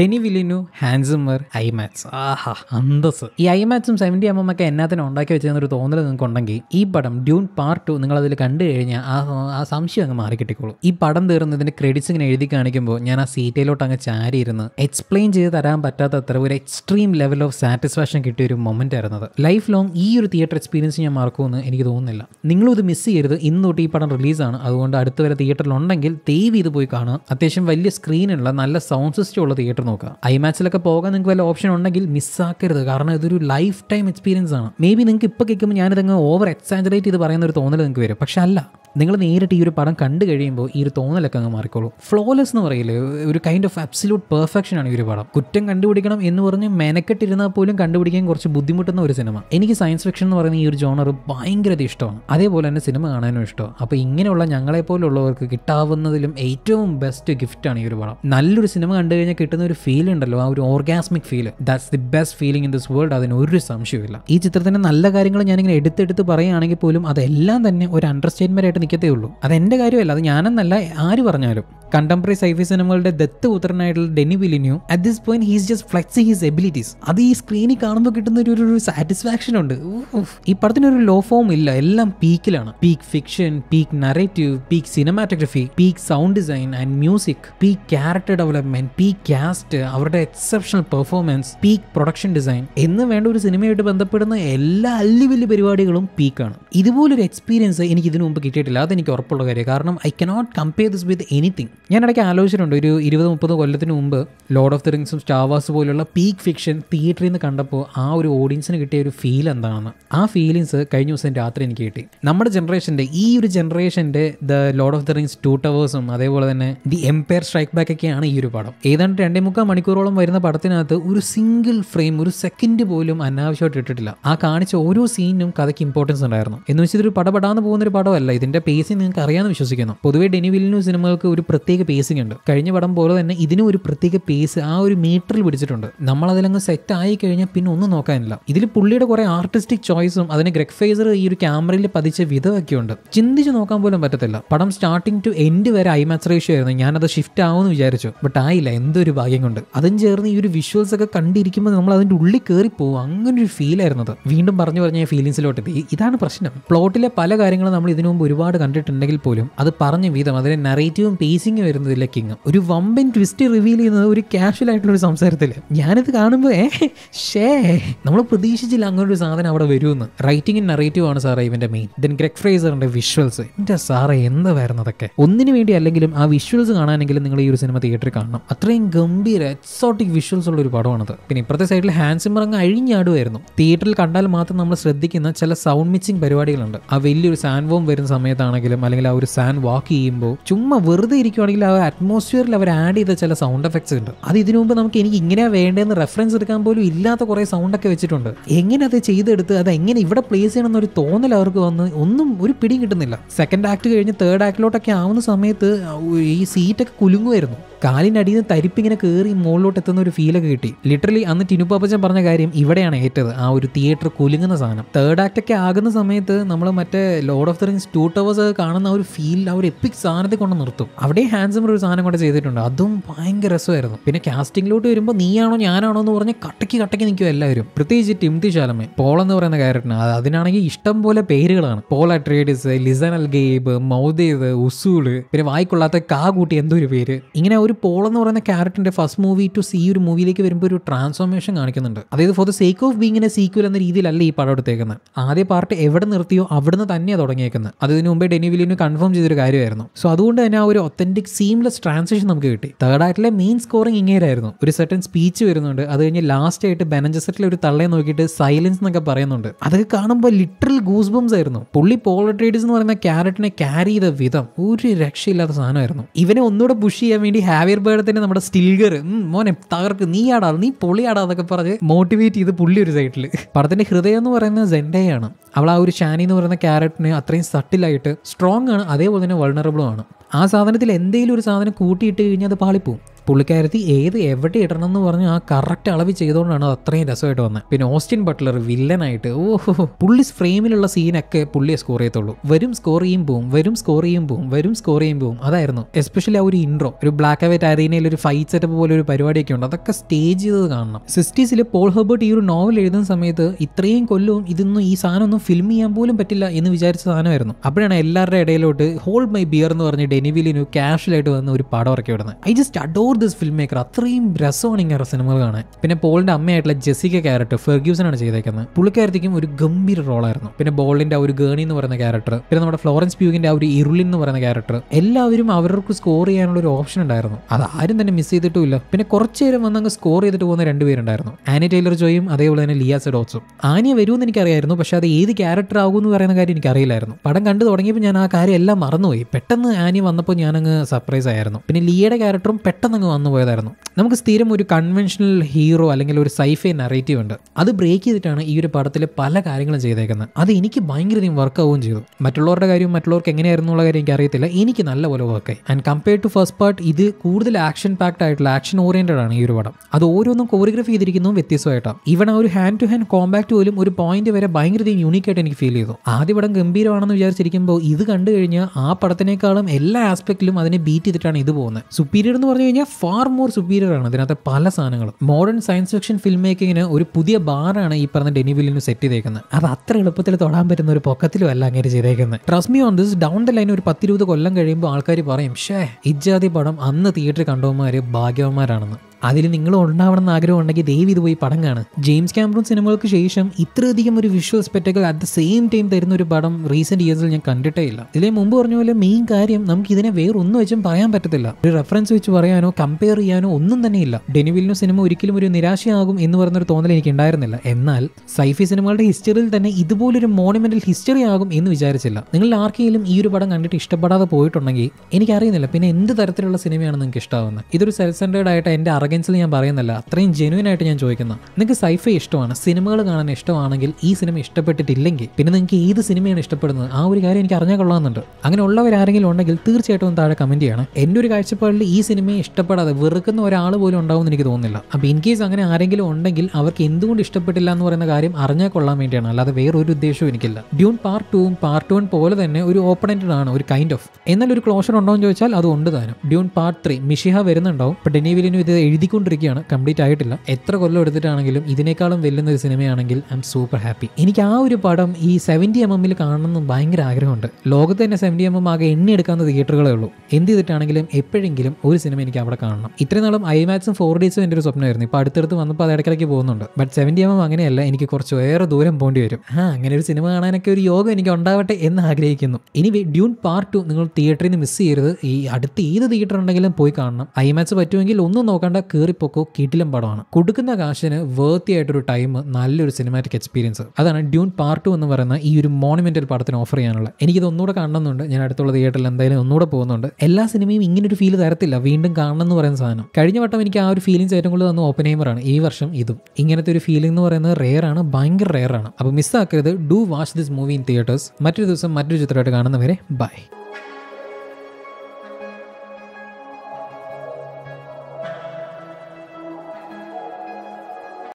deny വിലിനു ഹാൻസമർ IMAX ആഹാ അന്തസ് ഈ ഐമാക്സും seventy M M ഒക്കെ എന്നാത്തിനെ ഉണ്ടാക്കി വെച്ചതെന്നൊരു തോന്നൽ നിങ്ങൾക്ക് ഉണ്ടെങ്കിൽ ഈ പടം ഡ്യൂൺ പാർട്ട് ടു നിങ്ങൾ അതിൽ കണ്ടു കഴിഞ്ഞാൽ ആ ആ സംശയം അങ്ങ് മാറി കിട്ടിക്കോളൂ ഈ പടം തീർന്നതിൻ്റെ ക്രെഡിറ്റ്സ് ഇങ്ങനെ എഴുതി കാണിക്കുമ്പോൾ ഞാൻ ആ സീറ്റയിലോട്ട് അങ്ങ് ചാരിയിരുന്ന് എക്സ്പ്ലെയിൻ ചെയ്ത് തരാൻ പറ്റാത്ത അത്ര ഒരു എക്സ്ട്രീം ലെവൽ ഓഫ് സാറ്റിസ്ഫാക്ഷൻ കിട്ടിയ ഒരു മൊമെന്റ് ആയിരുന്നത് ലൈഫ് ലോങ് ഈ ഒരു തിയേറ്റർ എക്സ്പീരിയൻസ് ഞാൻ മറക്കുമെന്ന് എനിക്ക് തോന്നുന്നില്ല നിങ്ങളും ഇത് മിസ് ചെയ്യരുത് ഇന്ന് തൊട്ട് ഈ പടം റിലീസാണ് അതുകൊണ്ട് അടുത്ത വരെ തിയേറ്ററിലുണ്ടെങ്കിൽ ദൈവം ഇത് പോയി കാണുക അത്യാവശ്യം വലിയ സ്ക്രീനുള്ള നല്ല സൗണ്ട് സിസ്റ്റം ഉള്ള തിയേറ്റർ നോക്കുക ഐ മാച്ചിലൊക്കെ പോകാൻ നിങ്ങൾക്ക് വല്ല ഓപ്ഷൻ ഉണ്ടെങ്കിൽ മിസ്സാക്കരുത് കാരണം ഇതൊരു ലൈഫ് ടൈം എക്സ്പീരിയൻസ് ആണ് മേ ബി നിങ്ങൾക്ക് ഇപ്പോൾ കേൾക്കുമ്പോൾ ഞാനിതങ്ങ് ഓവർ എക്സാജറേറ്റ് ചെയ്ത് പറയുന്ന ഒരു തോന്നൽ നിങ്ങൾക്ക് വരും പക്ഷേ അല്ല നിങ്ങൾ നേരിട്ട് ഈ ഒരു പടം കണ്ടു കഴിയുമ്പോൾ ഈ ഒരു തോന്നലൊക്കെ അങ്ങ് മാറിക്കോളൂ ഫ്ലോലെസ് എന്ന് പറയില്ലേ ഒരു കൈൻഡ് ഓഫ് അബ്സല്യൂട്ട് പെർഫെക്ഷൻ ആണ് ഈ ഒരു പടം കുറ്റം കണ്ടുപിടിക്കണം എന്ന് പറഞ്ഞ് മെനക്കെട്ടിരുന്നാൽ പോലും കണ്ടുപിടിക്കാൻ കുറച്ച് ബുദ്ധിമുട്ടുന്ന ഒരു സിനിമ എനിക്ക് സയൻസ് ഫിക്ഷൻ എന്ന് പറയുന്ന ഈ ഒരു ജോണർ ഭയങ്കര ഇഷ്ടമാണ് അതേപോലെ തന്നെ സിനിമ കാണാനും ഇഷ്ടമാണ് അപ്പോൾ ഇങ്ങനെയുള്ള ഞങ്ങളെപ്പോലുള്ളവർക്ക് കിട്ടാവുന്നതിലും ഏറ്റവും ബെസ്റ്റ് ഗിഫ്റ്റാണ് ഈ ഒരു പടം നല്ലൊരു സിനിമ കണ്ടു കഴിഞ്ഞാൽ കിട്ടുന്ന ഒരു ഫീൽ ഉണ്ടല്ലോ ആ ഒരു orgasmic feel that's the best feeling in this world അതിന് ഒരു സംശയമില്ല ഈ ചിത്രത്തിന്റെ നല്ല കാര്യങ്ങൾ ഞാനിങ്ങനെ എടുത്തെടുത്ത് പറയുകയാണെങ്കിൽ പോലും അതെല്ലാം തന്നെ ഒരു അണ്ടർസ്റ്റാൻഡ്മെന്റ് ആയിട്ട് നിൽക്കത്തേ ഉള്ളൂ അത് എന്റെ കാര്യമല്ല അത് ഞാനെന്നല്ല ആര് പറഞ്ഞാലും കണ്ടംപററി സൈഫി സിനിമകളുടെ ദത്ത് ദത്തപുത്രനായിട്ടുള്ള Denis Villeneuve at this point he's just flexing his abilities അത് ഈ സ്ക്രീനിൽ കാണുമ്പോൾ കിട്ടുന്ന ഒരു ഒരു സാറ്റിസ്ഫാക്ഷൻ ഉണ്ട് ഈ പടത്തിന് ഒരു ലോ ഫോം ഇല്ല എല്ലാം പീക്കിലാണ് peak fiction peak narrative peak cinematography peak sound design and music peak character development peak cast അവരുടെ exceptional performance peak production design എന്ന് വേണ്ട ഒരു സിനിമയായിട്ട് ബന്ധപ്പെടുന്ന എല്ലാ അല്ലി വലിയ പരിപാടികളും പീക്കാണ് ഇതുപോലൊരു എക്സ്പീരിയൻസ് എനിക്ക് ഇതിനു മുമ്പ് കിട്ടിയിട്ടില്ല അതെനിക്ക് ഉറപ്പുള്ള കാര്യം കാരണം I cannot compare this with anything ഞാൻ ഇടയ്ക്ക് ആലോചിച്ചിട്ടുണ്ട് ഒരു ഇരുപത് മുപ്പത് കൊല്ലത്തിന് മുമ്പ് ലോർഡ് ഓഫ് ദി റിങ്സും സ്റ്റാവാസ് പോലുള്ള പീക്ക് ഫിക്ഷൻ തിയേറ്ററിൽ നിന്ന് കണ്ടപ്പോൾ ആ ഒരു ഓഡിയൻസിന് കിട്ടിയ ഒരു ഫീൽ എന്താണെന്ന് ആ ഫീലിങ്സ് കഴിഞ്ഞ ദിവസം രാത്രി എനിക്ക് കിട്ടി നമ്മുടെ ജനറേഷൻ്റെ ഈ ഒരു ജനറേഷൻ്റെ the Lord of the Rings Two ടവേഴ്സും അതേപോലെ തന്നെ ദി എംപയർ സ്ട്രൈക്ക് ബാക്ക് ഒക്കെയാണ് ഈ ഒരു പടം ഏതാണ്ട് രണ്ടേ മുക്കാൽ മണിക്കൂറോളം വരുന്ന പടത്തിനകത്ത് ഒരു സിംഗിൾ ഫ്രെയിം ഒരു സെക്കൻഡ് പോലും അനാവശ്യമായിട്ട് ഇട്ടിട്ടില്ല ആ കാണിച്ച ഓരോ സീനും കഥയ്ക്ക് ഇമ്പോർട്ടൻസ് ഉണ്ടായിരുന്നു എന്ന് വെച്ചാൽ ഇതൊരു പടപടാന്ന് പോകുന്ന ഒരു പടമല്ല ഇതിൻ്റെ പേസിൽ നിങ്ങൾക്ക് അറിയാമെന്ന് വിശ്വസിക്കുന്നു പൊതുവേ ഡെനിവിലിനു സിനിമകൾക്ക് ഒരു പ്രത്യേക പ്രത്യേക പേസിംഗ് ഉണ്ട് കഴിഞ്ഞ പടം പോലെ തന്നെ ഇതിനും ഒരു പ്രത്യേക പേസ് ആ ഒരു മീറ്ററിൽ പിടിച്ചിട്ടുണ്ട് നമ്മൾ അതിലങ്ങ് സെറ്റ് ആയി കഴിഞ്ഞാൽ പിന്നെ ഒന്നും നോക്കാനില്ല ഇതിൽ പുള്ളിയുടെ കുറെ ആർട്ടിസ്റ്റിക് ചോയ്സും അതിന് ഗ്രെഗ് ഫേസർ ഈ ഒരു ക്യാമറയിൽ പതിച്ച വിധമൊക്കെ ഉണ്ട് ചിന്തിച്ച് നോക്കാൻ പോലും പറ്റത്തില്ല പടം സ്റ്റാർട്ടിംഗ് ടു എൻഡ് വരെ ഐമാക്സ് റേഷ്യോ ആയിരുന്നു ഞാനത് ഷിഫ്റ്റ് ആവുമെന്ന് വിചാരിച്ചു ബട്ട് ആയില്ല എന്തൊരു ഭാഗ്യം കൊണ്ട് അതും ചേർന്ന് ഈ ഒരു വിഷ്വൽസ് ഒക്കെ കണ്ടിരിക്കുമ്പോൾ നമ്മൾ അതിന്റെ ഉള്ളിൽ കയറി പോകും അങ്ങനെ ഒരു ഫീൽ ഫീലായിരുന്നത് വീണ്ടും പറഞ്ഞു പറഞ്ഞ ഫീലിങ്സിലോട്ട് എത്തി ഇതാണ് പ്രശ്നം പ്ലോട്ടിലെ പല കാര്യങ്ങളും നമ്മൾ ഇതിനു മുമ്പ് ഒരുപാട് കണ്ടിട്ടുണ്ടെങ്കിൽ പോലും അത് പറഞ്ഞ വിധം അതിന് നറേറ്റീവും പേസിംഗും വരുന്നതില്ല കിങ് ഒരു വമ്പൻ ട്വിസ്റ്റ് റിവീൽ ചെയ്യുന്നത് ഒരു കാഷ്വൽ ആയിട്ടുള്ള ഒരു സംസാരത്തിൽ ഞാനിത് കാണുമ്പോൾ ഏ ഷേ നമ്മൾ പ്രതീക്ഷിച്ചില്ല അങ്ങനെ ഒരു സാധനം അവിടെ വരുമെന്ന് റൈറ്റിംഗ് നറേറ്റീവ് ആണ് സാറേ ഇവന്റെ മെയിൻ ദെൻ ഗ്രെക് ഫ്രേസറിന്റെ വിഷ്വൽസ് എന്റെ സാറേ എന്തായിരുന്നു അതൊക്കെ ഒന്നിനു വേണ്ടി അല്ലെങ്കിലും ആ വിഷ്വൽസ് കാണാനെങ്കിലും നിങ്ങൾ ഈ ഒരു സിനിമ തിയേറ്ററിൽ കാണണം അത്രയും ഗംഭീര എക്സോട്ടിക് വിഷ്വൽസ് ഉള്ള ഒരു പടമാണത് പിന്നെ ഇപ്പുറത്തെ സൈഡിൽ ഹാൻസിമർ അങ്ങ് അഴിഞ്ഞാടുമായിരുന്നു തിയേറ്ററിൽ കണ്ടാൽ മാത്രം നമ്മൾ ശ്രദ്ധിക്കുന്ന ചില സൗണ്ട് മിച്ചിങ് പരിപാടികളുണ്ട് ആ വലിയൊരു സാൻവോം വരുന്ന സമയത്താണെങ്കിലും അല്ലെങ്കിൽ ആ ഒരു സാൻ വാക്ക് ചെയ്യുമ്പോൾ ചുമ്മാ വെറുതെ ഇരിക്കുവാണെങ്കിൽ അല്ലെങ്കിൽ ആ അറ്റ്മോസ്ഫിയറിൽ അവർ ആഡ് ചെയ്ത ചില സൗണ്ട് എഫക്ട്സ് ഉണ്ട് അത് ഇതിനു മുമ്പ് നമുക്ക് എനിക്ക് ഇങ്ങനെ വേണ്ടതെന്ന് റെഫറൻസ് എടുക്കാൻ പോലും ഇല്ലാത്ത കുറേ ഒക്കെ വെച്ചിട്ടുണ്ട് എങ്ങനെ അത് ചെയ്തെടുത്ത് അത് എങ്ങനെ ഇവിടെ പ്ലേസ് ചെയ്യണം എന്നൊരു തോന്നൽ അവർക്ക് വന്ന് ഒന്നും ഒരു പിടിയും കിട്ടുന്നില്ല സെക്കൻഡ് ആക്ട് കഴിഞ്ഞ് തേർഡ് ആക്ടിലോട്ടൊക്കെ ആവുന്ന സമയത്ത് ഈ സീറ്റൊക്കെ കുലുങ്ങുമായിരുന്നു കാലിനടിയിൽ നിന്ന് തരിപ്പിങ്ങനെ കയറി മുകളിലോട്ട് എത്തുന്ന ഒരു ഫീലൊക്കെ കിട്ടി ലിറ്ററലി അന്ന് ടിനുപ്പാപ്പച്ചൻ പറഞ്ഞ കാര്യം ഇവിടെയാണ് ഏറ്റത് ആ ഒരു തിയേറ്റർ കുലുങ്ങുന്ന സാധനം തേർഡ് ആക്ട് ഒക്കെ ആകുന്ന സമയത്ത് നമ്മൾ മറ്റേ Lord of the Rings Two Towers ഒക്കെ കാണുന്ന ഒരു ഫീൽ ആ ഒരു എപ്പിക് സാധനത്തിൽ കൊണ്ട് നിർത്തും അവിടെ ഹാൻസം ഒരു സാധനം കൊണ്ട് ചെയ്തിട്ടുണ്ട് അതും ഭയങ്കര രസമായിരുന്നു പിന്നെ കാസ്റ്റിംഗിലോട്ട് വരുമ്പോൾ നീയാണോ ഞാനാണോ എന്ന് പറഞ്ഞ് കട്ടക്ക് കട്ടക്ക് നിൽക്കും എല്ലാവരും പ്രത്യേകിച്ച് ടിംതി ശാലമേ പോൾ എന്ന് പറയുന്ന ക്യാരക്ടറിന് അതിനാണെങ്കിൽ ഇഷ്ടം പോലെ പേരുകളാണ് പോൾ അട്രേഡിസ് ലിസൻ അൽ ഗെയ്ബ് മൗദേദ് ഉസൂള് പിന്നെ വായിക്കൊള്ളാത്ത കാ കൂട്ടി എന്തോ ഒരു പേര് ഇങ്ങനെ ഒരു ഒരു പോൾ എന്ന് പറയുന്ന ക്യാരക്ടറിന്റെ ഫസ്റ്റ് മൂവി ടു സി ഒരു മൂവിയിലേക്ക് വരുമ്പോൾ ഒരു ട്രാൻസ്ഫോർമേഷൻ കാണിക്കുന്നുണ്ട് അതായത് ഫോർ ദ സേക്ക് ഓഫ് ബീങ്ങിനെ സീക്വൽ എന്ന രീതിയിലല്ല ഈ പടം എടുത്തേക്കുന്നത് ആദ്യ പാർട്ട് എവിടെ നിർത്തിയോ അവിടുന്ന് തന്നെയാണ് തുടങ്ങിയേക്കുന്നത് അതിന് മുമ്പേ ഡെനിവിലിന് കൺഫേം ചെയ്തൊരു കാര്യമായിരുന്നു സോ അതുകൊണ്ട് തന്നെ ആ ഒരു ഒത്തന്റിക് സീംലെസ് ട്രാൻസിഷൻ നമുക്ക് കിട്ടി തേർഡ് ആയിട്ടുള്ള മെയിൻ സ്കോറിംഗ് ഇങ്ങനെയായിരുന്നു ഒരു സെർട്ടൻ സ്പീച്ച് വരുന്നുണ്ട് അത് കഴിഞ്ഞ് ലാസ്റ്റ് ആയിട്ട് ബെനഞ്ചസറ്റിലെ ഒരു തള്ളയെ നോക്കിയിട്ട് സൈലൻസ് എന്നൊക്കെ പറയുന്നുണ്ട് അതൊക്കെ കാണുമ്പോൾ ലിറ്ററൽ ഗൂസ് ബംസ് ആയിരുന്നു പുള്ളി പോളട്രേഡീസ് എന്ന് പറയുന്ന ക്യാരറ്റിനെ ക്യാരി ചെയ്ത വിധം ഒരു രക്ഷയില്ലാത്ത സാധനമായിരുന്നു ഇവനെ ഒന്നുകൂടെ പുഷ് ചെയ്യാൻ വേണ്ടി സാവിയർ ബേർഡത്തിന് നമ്മുടെ സ്റ്റിൽഗർ മോനെ തകർക്ക് നീ ആടാ നീ പൊളിയാടാ എന്നൊക്കെ പറഞ്ഞ് മോട്ടിവേറ്റ് ചെയ്ത് പുള്ളി ഒരു സൈഡിൽ പടത്തിന്റെ ഹൃദയം എന്ന് പറയുന്നത് സെൻഡേയാണ് അവൾ ആ ഒരു ഷാനി എന്ന് പറയുന്ന ക്യാരറ്റിന് അത്രയും സട്ടിലായിട്ട് സ്ട്രോങ് ആണ് അതേപോലെ തന്നെ വൾണറബിളും ആണ് ആ സാധനത്തിൽ എന്തെങ്കിലും ഒരു സാധനം കൂട്ടിയിട്ട് കഴിഞ്ഞാൽ അത് പാളിപ്പോവും പുള്ളിക്കാരത്തി ഏത് എവിടെ ഇടണം എന്ന് പറഞ്ഞ് ആ കറക്റ്റ് അളവ് ചെയ്തുകൊണ്ടാണ് അത് അത്രയും രസമായിട്ട് വന്നത് പിന്നെ ഓസ്റ്റിൻ ബട്ട്ലർ വില്ലനായിട്ട് ഓഹോ പുള്ളി ഫ്രെയിമിലുള്ള സീനൊക്കെ പുള്ളിയെ സ്കോർ ചെയ്യത്തുള്ളൂ വരും സ്കോർ ചെയ്യും പോവും വരും സ്കോർ ചെയ്യും പോവും വരും സ്കോർ ചെയ്യും പോവും അതായിരുന്നു എസ്പെഷ്യലി ആ ഒരു ഇൻട്രോ ഒരു ബ്ലാക്ക് ആൻഡ് വൈറ്റ് അരീനയിൽ ഒരു ഫൈറ്റ് സെറ്റപ്പ് പോലെ ഒരു പരിപാടിയൊക്കെ ഉണ്ട് അതൊക്കെ സ്റ്റേജ് ചെയ്തത് കാണണം സിസ്റ്റീസിൽ പോൾ ഹെർബർട്ട് ഈ ഒരു നോവൽ എഴുതുന്ന സമയത്ത് ഇത്രയും കൊല്ലവും ഇതൊന്നും ഈ സാധനം ഒന്നും ഫിലിം ചെയ്യാൻ പോലും പറ്റില്ല എന്ന് വിചാരിച്ച സാധനമായിരുന്നു അപ്പോഴാണ് എല്ലാവരുടെ ഇടയിലോട്ട് ഹോൾഡ് മൈ ബിയർ എന്ന് പറഞ്ഞ് ബെനിവിലിനു കാഷ്വലായിട്ട് വന്ന ഒരു പടം ഇറക്കി വിടുന്നത് I just adore this filmmaker അത്രയും രസമാണ് ഇങ്ങനെ സിനിമകൾ കാണാൻ പിന്നെ പോളിന്റെ അമ്മയായിട്ടുള്ള ജെസിക ക്യാരക്ടർ ആണ് ചെയ്തേക്കുന്നത് പുള്ളിക്കാരത്തേക്കും ഒരു ഗംഭീര റോളായിരുന്നു പിന്നെ ബോളിന്റെ ആ ഒരു ഗേണി എന്ന് പറയുന്ന ക്യാരക്ടർ പിന്നെ നമ്മുടെ ഫ്ലോറൻസ് പ്യൂഗിന്റെ ആ ഒരു ഇരുളിൻ എന്ന് പറയുന്ന ക്യാരക്ടർ എല്ലാവരും അവർക്ക് സ്കോർ ചെയ്യാനുള്ള ഒരു ഓപ്ഷൻ ഉണ്ടായിരുന്നു അത് ആരും തന്നെ മിസ് ചെയ്തിട്ടില്ല പിന്നെ കുറച്ച് നേരം വന്നങ്ങ് സ്കോർ ചെയ്തിട്ട് പോകുന്ന രണ്ടുപേരുണ്ടായിരുന്നു ആനി ടൈലർ ജോയും അതേപോലെ തന്നെ ലിയാസ് ഡോസും ആനിയ വരുമെന്ന് എനിക്കറിയായിരുന്നു പക്ഷെ അത് ഏത് ക്യാരക്ടർ ആകുമെന്ന് എന്ന് പറയുന്ന കാര്യം എനിക്കറിയില്ലായിരുന്നു പടം കണ്ടു തുടങ്ങിയപ്പോൾ ഞാൻ ആ കാര്യം എല്ലാം മറന്നുപോയി പെട്ടെന്ന് ആനി വന്നപ്പോൾ ഞാനങ്ങ് സർപ്രൈസ് ആയിരുന്നു പിന്നെ ലിയയുടെ ക്യാരക്ടറും പെട്ടെന്നങ്ങ് വന്നു പോയതായിരുന്നു നമുക്ക് സ്ഥിരം ഒരു കൺവെൻഷണൽ ഹീറോ അല്ലെങ്കിൽ ഒരു സൈഫൈ നറേറ്റീവ് ഉണ്ട് അത് ബ്രേക്ക് ചെയ്തിട്ടാണ് ഈ ഒരു പടത്തിൽ പല കാര്യങ്ങളും ചെയ്തേക്കുന്നത് അത് എനിക്ക് വർക്ക് വർക്കാവുകയും ചെയ്തു മറ്റുള്ളവരുടെ കാര്യം മറ്റുള്ളവർക്ക് എങ്ങനെയായിരുന്നു ഉള്ള കാര്യം എനിക്ക് അറിയത്തില്ല എനിക്ക് നല്ലപോലെ വർക്കായി and compare to first part ഇത് കൂടുതൽ ആക്ഷൻ പാക്ഡ് ആയിട്ടുള്ള ആക്ഷൻ ഓറിയൻറ്റഡ് ആണ് ഈ ഒരു പടം അത് ഓരോന്നും കോറിയോഗ്രാഫി ചെയ്തിരിക്കുന്നതും വ്യത്യസ്തമായിട്ടാണ് ഇവൻ ആ ഒരു ഹാൻഡ് ടു ഹാൻഡ് കോമ്പാക്ട് പോലും ഒരു പോയിന്റ് വരെ ഭയങ്കരധികം യൂണിക്കായിട്ട് എനിക്ക് ഫീൽ ചെയ്തു ആദ്യ പടം ഗംഭീരമാണെന്ന് വിചാരിച്ചിരിക്കുമ്പോൾ ഇത് കണ്ടു കഴിഞ്ഞാൽ ആ പടത്തിനേക്കാളും എല്ലാ എല്ലാ ആസ്പെക്റ്റിലും അതിനെ ബീറ്റ് ചെയ്തിട്ടാണ് ഇത് പോകുന്നത് സുപ്പീരിയർ എന്ന് പറഞ്ഞു കഴിഞ്ഞാൽ ഫാർ മോർ സുപ്പീരിയർ ആണ് അതിനകത്ത് പല സാധനങ്ങളും മോഡേൺ സയൻസ് ഫിക്ഷൻ ഫിലിം മേക്കിങ്ങിന് ഒരു പുതിയ ബാറാണ് ഈ പറഞ്ഞ വില്ലിന് സെറ്റ് ചെയ്തേക്കുന്നത് അത് അത്ര എളുപ്പത്തിൽ തൊടാൻ പറ്റുന്ന ഒരു പൊക്കത്തിലും അല്ല അങ്ങനെ ചെയ്തേക്കുന്നത് trust me on this down the line ഒരു പത്തിരുപത് കൊല്ലം കഴിയുമ്പോൾ ആൾക്കാർ പറയും ഷേ ഇജാതി പടം അന്ന് തിയേറ്ററിൽ കണ്ടവന്മാർ ഭാഗ്യവന്മാരാണെന്ന് അതിൽ നിങ്ങൾ ഉണ്ടാവണം എന്ന് ആഗ്രഹം ഉണ്ടെങ്കിൽ ദയവ് ഇതുപോയി പോയി പടം കാണും ജെയിംസ് ക്യാമറൂൺ സിനിമകൾക്ക് ശേഷം ഇത്രയധികം ഒരു visual spectacle at the same time തരുന്ന ഒരു പടം റീസെന്റ് ഇയേഴ്സിൽ ഞാൻ കണ്ടിട്ടേ ഇല്ല ഇതിലെ മുമ്പ് പറഞ്ഞ പോലെ മെയിൻ കാര്യം നമുക്ക് ഇതിനെ വേറെ ഒന്നും വെച്ചും പറയാൻ പറ്റത്തില്ല ഒരു റെഫറൻസ് വെച്ച് പറയാനോ കമ്പയർ ചെയ്യാനോ ഒന്നും തന്നെ ഇല്ല ഡെനിവിലിനു സിനിമ ഒരിക്കലും ഒരു നിരാശയാകും എന്ന് ഒരു തോന്നൽ എനിക്ക് ഉണ്ടായിരുന്നില്ല എന്നാൽ സൈഫി സിനിമകളുടെ ഹിസ്റ്ററിയിൽ തന്നെ ഇതുപോലൊരു മോണുമെന്റൽ ഹിസ്റ്ററി ആകും എന്ന് വിചാരിച്ചില്ല നിങ്ങൾ ആർക്കെങ്കിലും ഈ ഒരു പടം കണ്ടിട്ട് ഇഷ്ടപ്പെടാതെ പോയിട്ടുണ്ടെങ്കിൽ എനിക്കറിയുന്നില്ല പിന്നെ എന്ത് തരത്തിലുള്ള സിനിമയാണ് നിങ്ങൾക്ക് ഇഷ്ടമാവുന്നത് ഇതൊരു സെൽഫ് സെൻറ്റേഡ് ആയിട്ട് എൻ്റെ അറഗൻസിൽ ഞാൻ പറയുന്നില്ല അത്രയും ജെനുവൻ ആയിട്ട് ഞാൻ ചോദിക്കുന്ന നിങ്ങൾക്ക് സൈഫൈ ഇഷ്ടമാണ് സിനിമകൾ കാണാൻ ഇഷ്ടമാണെങ്കിൽ ഈ സിനിമ ഇഷ്ടപ്പെട്ടിട്ടില്ലെങ്കിൽ പിന്നെ നിങ്ങൾക്ക് ഏത് സിനിമയാണ് ഇഷ്ടപ്പെടുന്നത് ആ ഒരു കാര്യം എനിക്ക് അറിഞ്ഞാൽ കൊള്ളാമെന്നുണ്ട് അങ്ങനെ ഉള്ളവരാരെങ്കിലും ഉണ്ടെങ്കിൽ തീർച്ചയായിട്ടും താഴെ കമന്റ് ചെയ്യണം എൻ്റെ ഒരു കാഴ്ചപ്പാടിൽ ഈ സിനിമയെ ഇഷ്ടപ്പെടാതെ വെറുക്കുന്ന ഒരാൾ പോലും ഉണ്ടാവുമെന്ന് എനിക്ക് തോന്നുന്നില്ല അപ്പോൾ ഇൻ കേസ് അങ്ങനെ ആരെങ്കിലും ഉണ്ടെങ്കിൽ അവർക്ക് എന്തുകൊണ്ട് ഇഷ്ടപ്പെട്ടില്ല എന്ന് പറയുന്ന കാര്യം അറിഞ്ഞാൽ കൊള്ളാൻ വേണ്ടിയാണ് അല്ലാതെ വേറൊരു ഉദ്ദേശവും എനിക്കില്ല Dune part two part one പോലെ തന്നെ ഒരു ഓപ്പണൻറ്റഡ് ആണ് ഒരു കൈൻഡ് ഓഫ് എന്നാൽ ഒരു ക്ലോഷർ ഉണ്ടോ എന്ന് ചോദിച്ചാൽ അത് ഉണ്ട് താനും ഡ്യൂൺ പാർട്ട് ത്രീ മിഷിഹ വരുന്നുണ്ടാവും ഇപ്പം ഡെനിവിലിനും ഇത് എഴുതി എഴുതിക്കൊണ്ടിരിക്കുകയാണ് കംപ്ലീറ്റ് ആയിട്ടില്ല എത്ര കൊല്ലം എടുത്തിട്ടാണെങ്കിലും ഇതിനേക്കാളും വെല്ലുന്ന ഒരു സിനിമയാണെങ്കിൽ ഐ എം സൂപ്പർ ഹാപ്പി എനിക്ക് ആ ഒരു പടം ഈ സെവൻറ്റി എം എമ്മിൽ കാണണമെന്ന് ഭയങ്കര ആഗ്രഹമുണ്ട് ലോകത്ത് തന്നെ സെവൻറ്റി എം എം ആകെ എണ്ണി എടുക്കാവുന്ന തിയേറ്ററുകളേ ഉള്ളൂ എന്ത് ചെയ്തിട്ടാണെങ്കിലും എപ്പോഴെങ്കിലും ഒരു സിനിമ എനിക്ക് അവിടെ കാണണം ഇത്രയും നാളും ഐമാക്സും ഫോർ ഡേസും എൻ്റെ ഒരു സ്വപ്നമായിരുന്നു ഇപ്പോൾ അടുത്തടുത്ത് വന്നപ്പോൾ അത് ഇടയ്ക്കിടയ്ക്ക് പോകുന്നുണ്ട് ബട്ട് സെവൻറ്റി എം എം അങ്ങനെയല്ല എനിക്ക് കുറച്ച് വേറെ ദൂരം പോകേണ്ടി വരും ആ അങ്ങനെ ഒരു സിനിമ കാണാനൊക്കെ ഒരു യോഗം എനിക്ക് ഉണ്ടാവട്ടെ എന്ന് ആഗ്രഹിക്കുന്നു ഇനി ഡ്യൂൺ പാർട്ട് ടു നിങ്ങൾ തിയേറ്ററിൽ നിന്ന് മിസ് ചെയ്യരുത് ഈ അടുത്ത് ഏത് തിയേറ്റർ ഉണ്ടെങ്കിലും പോയി കാണണം ഐമാക്സ് പറ്റുമെങ്കിൽ ഒന്നും നോക്കേണ്ട കയറിപ്പോക്കോ കിടിലം പടമാണ് കൊടുക്കുന്ന കാശിന് വേർത്തി ആയിട്ടൊരു ടൈം നല്ലൊരു സിനിമാറ്റിക് എക്സ്പീരിയൻസ് അതാണ് ഡ്യൂൺ പാർട്ട് ടു എന്ന് പറയുന്ന ഈ ഒരു മോണുമെന്റൽ പടത്തിന് ഓഫർ ചെയ്യാനുള്ള എനിക്കിത് ഒന്നുകൂടെ കാണണമെന്നുണ്ട് ഞാൻ അടുത്തുള്ള തിയേറ്ററിൽ എന്തായാലും ഒന്നുകൂടെ പോകുന്നുണ്ട് എല്ലാ സിനിമയും ഇങ്ങനൊരു ഫീൽ തരത്തില്ല വീണ്ടും കാണണം എന്ന് പറയുന്ന സാധനം കഴിഞ്ഞ വട്ടം എനിക്ക് ആ ഒരു ഫീലിംഗ്സ് ഏറ്റവും കൂടുതൽ തന്ന ഓപ്പനേമറാണ് ഈ വർഷം ഇതും ഇങ്ങനത്തെ ഒരു ഫീലിംഗ് എന്ന് പറയുന്നത് റെയർ ആണ് ഭയങ്കര റെയർ ആണ് അപ്പോൾ മിസ്സാക്കരുത് do watch this movie in theatres മറ്റൊരു ദിവസം മറ്റൊരു ചിത്രമായിട്ട് കാണുന്നവരെ ബൈ